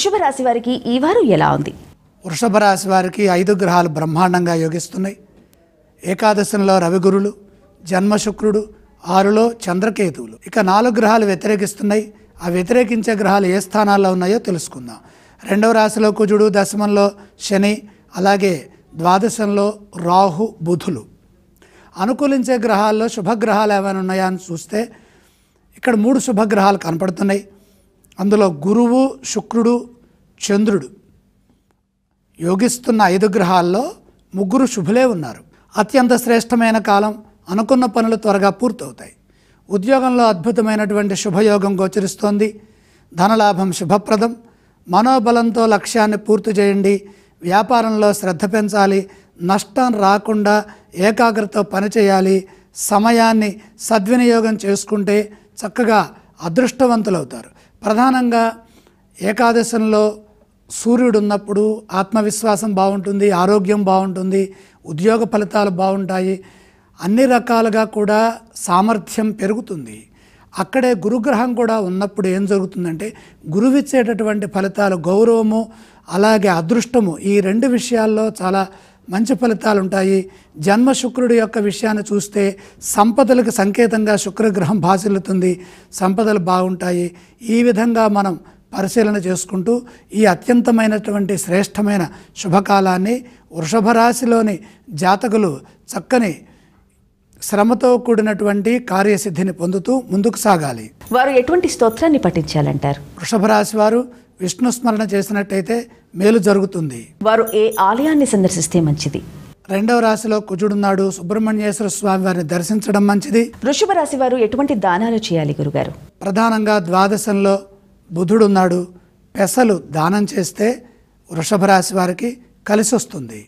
వృషభ రాశి వారికి ఈ వారం ఎలా ఉంది వృషభ రాశి వారికి ఐదు గ్రహాలు బ్రహ్మాండంగా యోగిస్తున్నాయి ఏకాదశంలో రవిగురులు జన్మశుక్రుడు ఆరులో చంద్రకేతువులు ఇక నాలుగు గ్రహాలు వ్యతిరేకిస్తున్నాయి ఆ వ్యతిరేకించే గ్రహాలు ఏ స్థానాల్లో ఉన్నాయో తెలుసుకుందాం రెండవ రాశిలో కుజుడు దశమంలో శని అలాగే ద్వాదశంలో రాహు బుధులు అనుకూలించే గ్రహాల్లో శుభగ్రహాలు ఏమైనా ఉన్నాయా అని చూస్తే ఇక్కడ మూడు శుభగ్రహాలు కనపడుతున్నాయి అందులో గురువు శుక్రుడు చంద్రుడు యోగిస్తున్న ఐదు గ్రహాల్లో ముగ్గురు శుభులే ఉన్నారు అత్యంత శ్రేష్టమైన కాలం అనుకున్న పనులు త్వరగా పూర్తవుతాయి ఉద్యోగంలో అద్భుతమైనటువంటి శుభయోగం గోచరిస్తోంది ధనలాభం శుభప్రదం మనోబలంతో లక్ష్యాన్ని పూర్తి చేయండి వ్యాపారంలో శ్రద్ధ పెంచాలి నష్టం రాకుండా ఏకాగ్రత పనిచేయాలి సమయాన్ని సద్వినియోగం చేసుకుంటే చక్కగా అదృష్టవంతులవుతారు ప్రధానంగా ఏకాదశంలో సూర్యుడు ఉన్నప్పుడు ఆత్మవిశ్వాసం బాగుంటుంది ఆరోగ్యం బాగుంటుంది ఉద్యోగ ఫలితాలు బాగుంటాయి అన్ని రకాలుగా కూడా సామర్థ్యం పెరుగుతుంది అక్కడే గురుగ్రహం కూడా ఉన్నప్పుడు ఏం జరుగుతుందంటే గురువిచ్చేటటువంటి ఫలితాలు గౌరవము అలాగే అదృష్టము ఈ రెండు విషయాల్లో చాలా మంచి ఫలితాలు ఉంటాయి జన్మ శుక్రుడి యొక్క విషయాన్ని చూస్తే సంపదలకు సంకేతంగా శుక్రగ్రహం భాసిల్లుతుంది సంపదలు బాగుంటాయి ఈ విధంగా మనం పరిశీలన చేసుకుంటూ ఈ అత్యంతమైనటువంటి శ్రేష్టమైన శుభకాలాన్ని వృషభ రాశిలోని జాతకులు చక్కని శ్రమతో కూడినటువంటి కార్యసిద్ధిని పొందుతూ ముందుకు సాగాలి వారు ఎటువంటి స్తోత్రాన్ని పఠించాలంటారు వృషభ రాశి వారు విష్ణు స్మరణ చేసినట్టయితే మేలు జరుగుతుంది వారు ఏ ఆలయాన్ని సందర్శిస్తే మంచిది రెండవ రాశిలో కుజుడున్నాడు సుబ్రహ్మణ్యేశ్వర స్వామి వారిని దర్శించడం మంచిది వృషభ రాశి వారు ఎటువంటి దానాలు చేయాలి గురుగారు ప్రధానంగా ద్వాదశంలో బుధుడున్నాడు పెసలు దానం చేస్తే వృషభ రాశి వారికి కలిసి వస్తుంది